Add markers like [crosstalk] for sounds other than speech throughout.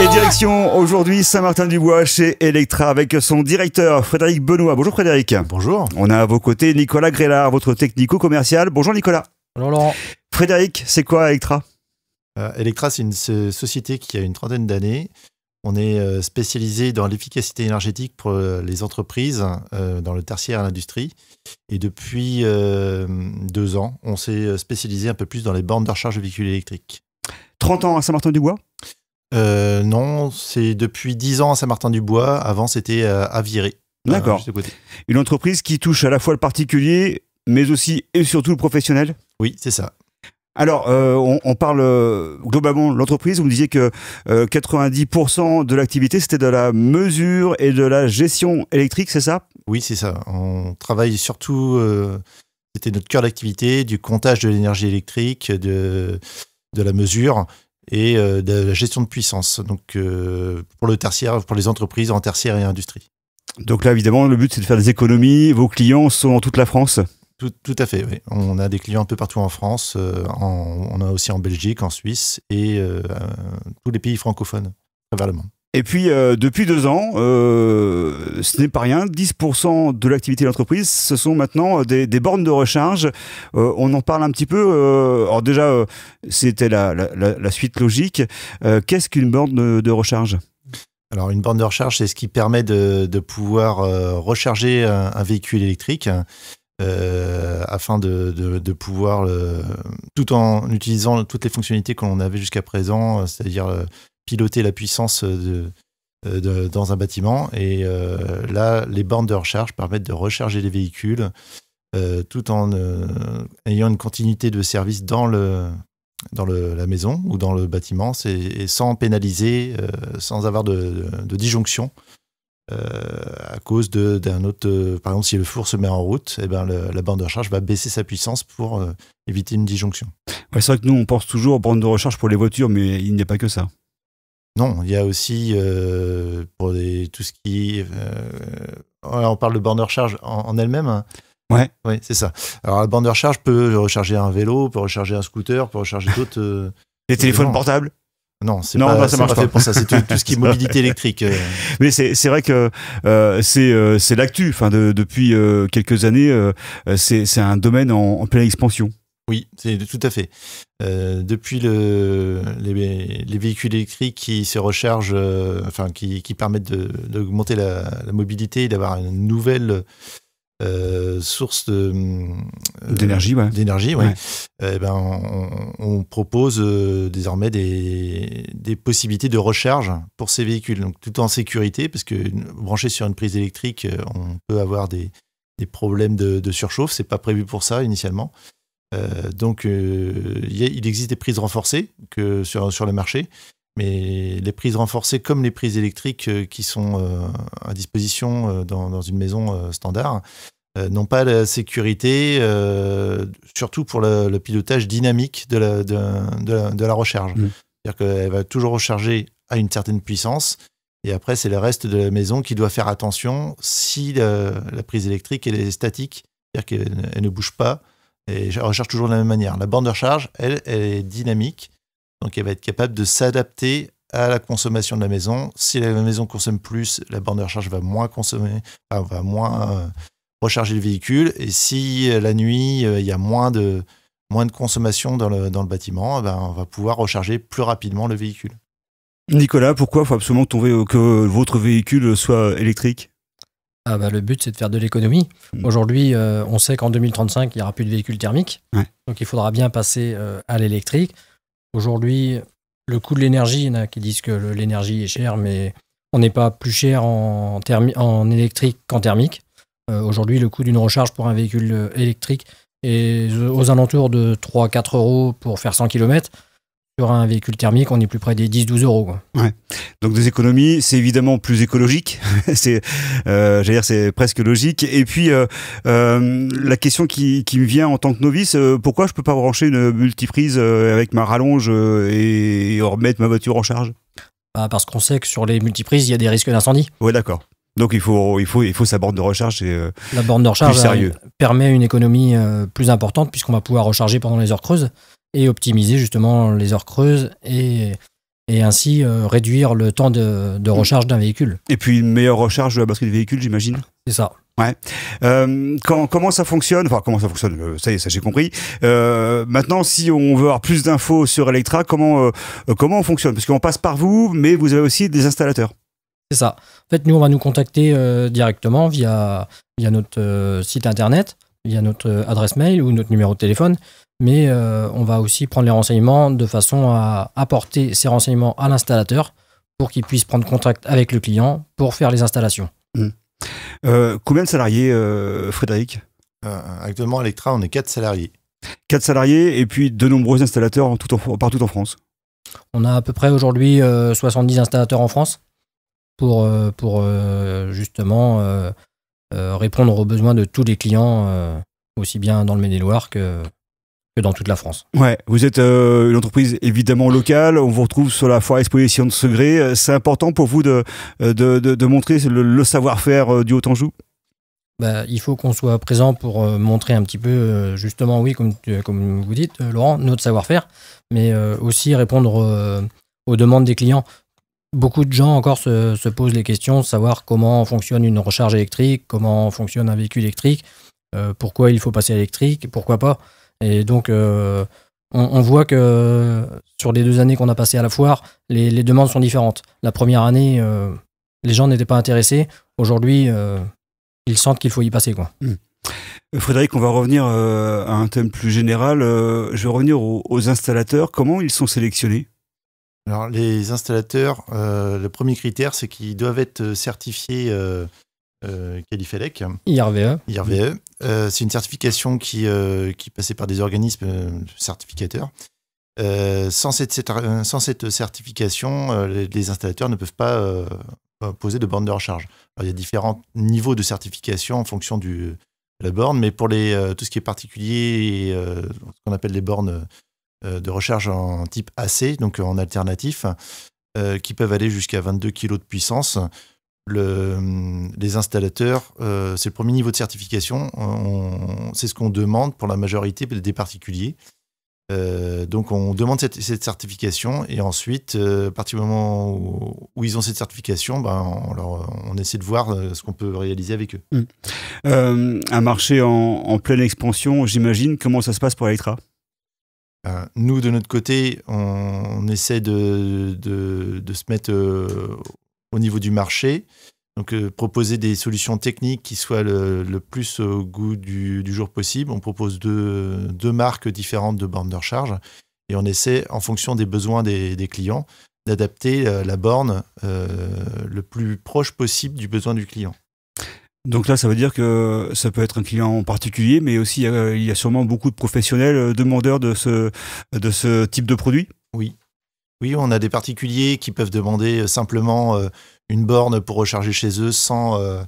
Et direction aujourd'hui Saint-Martin-du-Bois chez Electra avec son directeur Frédéric Benoît. Bonjour Frédéric. Bonjour. On a à vos côtés Nicolas Grélard, votre technico-commercial. Bonjour Nicolas. Bonjour Laurent. Frédéric, c'est quoi Electra euh, Electra, c'est une société qui a une trentaine d'années. On est euh, spécialisé dans l'efficacité énergétique pour euh, les entreprises, dans le tertiaire et l'industrie. Et depuis deux ans, on s'est spécialisé un peu plus dans les bornes de recharge de véhicules électriques. 30 ans à Saint-Martin-du-Bois euh, non, c'est depuis 10 ans à Saint-Martin-du-Bois. Avant, c'était euh, euh, à Viré. D'accord. Une entreprise qui touche à la fois le particulier, mais aussi et surtout le professionnel Oui, c'est ça. Alors, on, parle globalement de l'entreprise. Vous me disiez que 90% de l'activité, c'était de la mesure et de la gestion électrique, c'est ça Oui, c'est ça. On travaille surtout, c'était notre cœur d'activité, du comptage de l'énergie électrique, de, de la mesure et euh, de la gestion de puissance. Donc euh, pour le tertiaire, pour les entreprises en tertiaire et industrie. Donc là, évidemment, le but c'est de faire des économies. Vos clients sont en toute la France. Tout, à fait. Oui. On a des clients un peu partout en France. Euh, en, on a aussi en Belgique, en Suisse et tous les pays francophones à travers le monde. Et puis, euh, depuis deux ans, euh, ce n'est pas rien, 10% de l'activité de l'entreprise, ce sont maintenant euh, des, bornes de recharge. on en parle un petit peu. alors déjà, c'était la, suite logique. Qu'est-ce qu'une borne de, recharge alors une borne de recharge, c'est ce qui permet de, pouvoir recharger un, véhicule électrique afin de, de pouvoir, tout en utilisant toutes les fonctionnalités qu'on avait jusqu'à présent, c'est-à-dire piloter la puissance euh, euh, dans un bâtiment. Et euh, là, les bornes de recharge permettent de recharger les véhicules tout en ayant une continuité de service dans, le, dans la maison ou dans le bâtiment, et sans pénaliser, sans avoir de, disjonction. à cause d'un autre, par exemple, si le four se met en route, et eh ben la borne de recharge va baisser sa puissance pour éviter une disjonction. c'est vrai que nous on pense toujours aux bandes de recharge pour les voitures, mais il n'y a pas que ça. Non, il y a aussi euh, pour des, tout ce qui. Euh, on parle de borne recharge en, elle-même. Hein. Ouais. Oui, c'est ça. Alors la borne de recharge peut recharger un vélo, peut recharger un scooter, peut recharger d'autres. Euh, [laughs] les téléphones portables non, c'est pas, ça marche pour ça. C'est tout, ce qui est [laughs] mobilité électrique. Mais c'est vrai que c'est l'actu. Enfin, depuis quelques années, c'est un domaine en pleine expansion. Oui, c'est tout à fait. Euh, depuis les, véhicules électriques qui se rechargent, euh, enfin qui, permettent d'augmenter la, mobilité et d'avoir une nouvelle source d'énergie, on, propose euh, désormais des, possibilités de recharge pour ces véhicules, donc tout en sécurité, parce que branché sur une prise électrique, on peut avoir des, problèmes de, de surchauffe. C'est pas prévu pour ça initialement. Euh, donc, euh, il existe des prises renforcées que sur, sur le marché, mais les prises renforcées comme les prises électriques euh, qui sont à disposition dans, une maison standard n'ont pas la sécurité, surtout pour le, pilotage dynamique de la, de, la recharge. Mmh. C'est-à-dire qu'elle va toujours recharger à une certaine puissance. Et après, c'est le reste de la maison qui doit faire attention si la, prise électrique est statique, c'est-à-dire qu'elle ne bouge pas, et je recharge toujours de la même manière. La bande de recharge, elle, elle est dynamique. Donc elle va être capable de s'adapter à la consommation de la maison. Si la maison consomme plus, la bande de recharge va moins consommer, va moins euh, recharger le véhicule. Et si euh, la nuit, euh, il y a moins de, moins de consommation dans le, dans le bâtiment, eh ben, on va pouvoir recharger plus rapidement le véhicule. Nicolas, pourquoi il faut absolument que, que votre véhicule soit électrique ah bah, le but, c'est de faire de l'économie. Mm. Aujourd'hui, euh, on sait qu'en 2035, il n'y aura plus de véhicules thermiques. Donc, il faudra bien passer euh, à l'électrique. Aujourd'hui, le coût de l'énergie, il y en a qui disent que l'énergie est chère, mais on n'est pas plus cher en, électrique qu'en thermique. Euh, aujourd'hui, le coût d'une recharge pour un véhicule électrique est aux alentours de 3-4 euros pour faire 100 km sur un véhicule thermique, on est plus près des 10-12 euros. Donc des économies, c'est évidemment plus écologique, [laughs] c'est, euh, dire, c'est presque logique. Et puis euh, euh, la question qui, me vient en tant que novice, pourquoi je peux pas brancher une multiprise avec ma rallonge et, remettre ma voiture en charge bah, Parce qu'on sait que sur les multiprises, il y a des risques d'incendie. Oui, d'accord. Donc il faut, il faut, il faut sa borne de recharge. la borne de recharge sérieux. permet une économie plus importante puisqu'on va pouvoir recharger pendant les heures creuses et optimiser justement les heures creuses et, et ainsi euh, réduire le temps de, de recharge d'un véhicule. Et puis une meilleure recharge de la batterie du véhicule, j'imagine C'est ça. Ouais. Euh, quand, comment ça fonctionne Enfin, comment ça fonctionne euh, Ça y est, ça j'ai compris. maintenant, si on veut avoir plus d'infos sur Electra, comment comment on fonctionne Parce qu'on passe par vous, mais vous avez aussi des installateurs. C'est ça. En fait, nous, on va nous contacter directement via via notre site internet, via notre adresse mail ou notre numéro de téléphone mais euh, on va aussi prendre les renseignements de façon à apporter ces renseignements à l'installateur pour qu'il puisse prendre contact avec le client pour faire les installations. Mmh. Euh, combien de salariés, euh, Frédéric Actuellement, à Electra, on est 4 salariés. 4 salariés et puis de nombreux installateurs partout en France. On a à peu près aujourd'hui 70 installateurs en France pour, pour justement répondre aux besoins de tous les clients, aussi bien dans le Maine-et-Loire que, que dans toute la France. Ouais, vous êtes euh, une entreprise évidemment locale, on vous retrouve sur la foire exposition de Segré. Euh, c'est important pour vous de, euh, de, de, montrer le, savoir-faire du Haut-Anjou bah, il faut qu'on soit présent pour montrer un petit peu, justement, oui, comme, comme vous dites, Laurent, notre savoir-faire, mais aussi répondre aux demandes des clients. Beaucoup de gens encore se, se, posent les questions, savoir comment fonctionne une recharge électrique, comment fonctionne un véhicule électrique, pourquoi il faut passer à l'électrique, pourquoi pas. Et donc, euh, on, voit que sur les deux années qu'on a passées à la foire, les, demandes sont différentes. La première année, euh, les gens n'étaient pas intéressés. Aujourd'hui, euh, ils sentent qu'il faut y passer. Quoi. Hmm. Frédéric, on va revenir à un thème plus général. je vais revenir aux, installateurs. Comment ils sont sélectionnés Alors, les installateurs, le premier critère, c'est qu'ils doivent être certifiés euh, IRVE. IRVE. Euh, c'est une certification qui, est euh, passait par des organismes euh, certificateurs. sans, cette, certification, les, installateurs ne peuvent pas poser de borne de recharge. il y a différents niveaux de certification en fonction de la borne, mais pour tout ce qui est particulier, ce qu'on appelle les bornes de recharge en type AC, donc en alternatif, qui peuvent aller jusqu'à 22 kg de puissance, le, hum, les installateurs, euh, c'est le premier niveau de certification. C'est ce qu'on demande pour la majorité des particuliers. Euh, donc on demande cette, certification et ensuite, euh, à partir du moment où, ils ont cette certification, ben, on, on essaie de voir ce qu'on peut réaliser avec eux. Hum. un marché en, pleine expansion, j'imagine. Comment ça se passe pour Electra ben, nous, de notre côté, on, essaie de, de, de, se mettre au niveau du marché. Donc, euh, proposer des solutions techniques qui soient le, plus au goût du, jour possible. On propose deux, deux marques différentes de bornes de recharge et on essaie, en fonction des besoins des, clients, d'adapter euh, la borne euh, le plus proche possible du besoin du client. Donc là, ça veut dire que ça peut être un client en particulier, mais aussi il y a sûrement beaucoup de professionnels demandeurs de ce, de ce type de produit Oui, oui, on a des particuliers qui peuvent demander euh, simplement euh, une borne pour recharger chez eux sans, euh,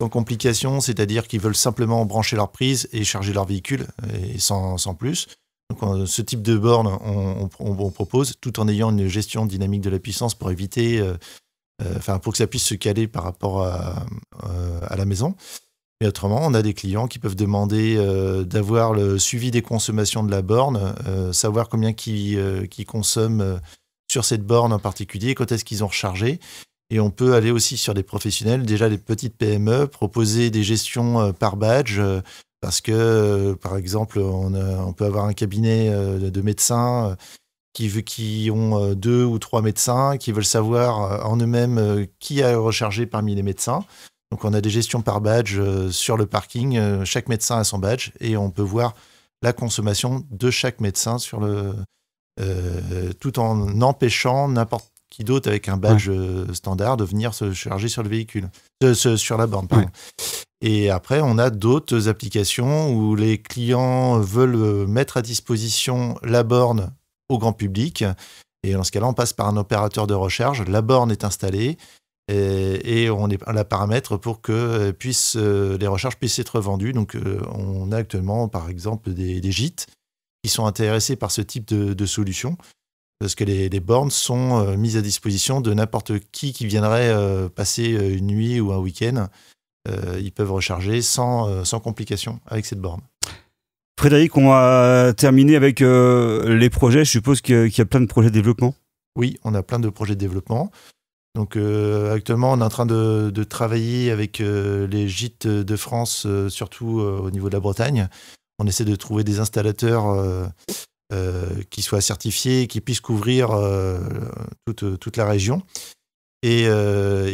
sans complication, c'est-à-dire qu'ils veulent simplement brancher leur prise et charger leur véhicule et sans, plus. Donc, ce type de borne, on, propose tout en ayant une gestion dynamique de la puissance pour éviter, enfin, pour que ça puisse se caler par rapport à, la maison. Et autrement, on a des clients qui peuvent demander d'avoir le suivi des consommations de la borne, savoir combien qui, qui consomment sur cette borne en particulier, quand est-ce qu'ils ont rechargé. Et on peut aller aussi sur des professionnels, déjà les petites PME, proposer des gestions euh, par badge, euh, parce que, euh, par exemple, on, peut avoir un cabinet de médecins qui, qui ont deux ou trois médecins, qui veulent savoir en eux-mêmes qui a rechargé parmi les médecins. Donc on a des gestions par badge sur le parking, chaque médecin a son badge, et on peut voir la consommation de chaque médecin sur le, euh, tout en empêchant n'importe qui d'autre avec un badge euh, standard de venir se charger sur le véhicule, sur la borne. Et après, on a d'autres applications où les clients veulent euh, mettre à disposition la borne au grand public. Et dans ce cas-là, on passe par un opérateur de recharge. La borne est installée et, on, la paramètre pour que puisse, les recharges puissent être vendues. Donc, on a actuellement, par exemple, des gîtes qui sont intéressés par ce type de, solution, parce que les, bornes sont euh, mises à disposition de n'importe qui qui viendrait euh, passer euh, une nuit ou un week-end. ils peuvent recharger sans, sans complication avec cette borne. Frédéric, on a terminé avec les projets. Je suppose qu'il y a plein de projets de développement. Oui, on a plein de projets de développement. Donc actuellement, on est en train de, travailler avec les gîtes de France, surtout au niveau de la Bretagne, on essaie de trouver des installateurs euh, euh, qui soient certifiés, qui puissent couvrir euh, toute, la région. Et,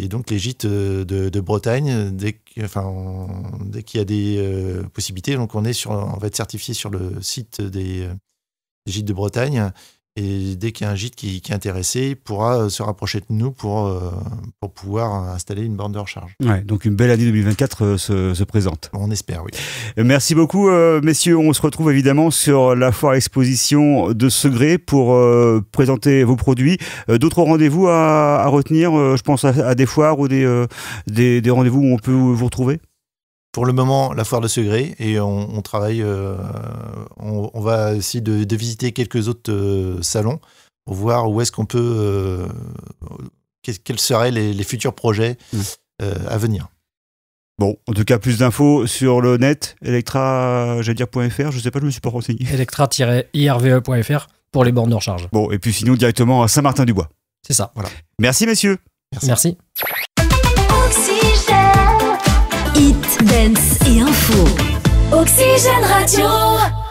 donc les gîtes de, Bretagne, dès qu'il y a des possibilités, donc on, est sur, on va être certifié sur le site des gîtes de Bretagne et dès qu'il y a un gîte qui, est intéressé, pourra euh, se rapprocher de nous pour, euh, pour pouvoir euh, installer une borne de recharge. Ouais, donc une belle année 2024 se, présente. On espère, oui. Merci beaucoup, messieurs. On se retrouve évidemment sur la foire exposition de Segré pour présenter vos produits. D'autres rendez-vous à, retenir, je pense à, des foires ou des, des rendez-vous où on peut vous retrouver pour le moment, la foire de Segré et on, travaille, euh, on, va essayer de, visiter quelques autres euh, salons pour voir où est-ce qu'on peut, euh, quels seraient les, futurs projets mmh. à venir. Bon, en tout cas, plus d'infos sur le net, electra, j'allais Je ne je sais pas, je me suis pas renseigné. [laughs] Electra-irve.fr e pour les bornes de recharge. Bon, et puis sinon, directement à Saint-Martin-du-Bois. C'est ça. Voilà. Merci, messieurs. Merci. dance et info. Oxygène Radio.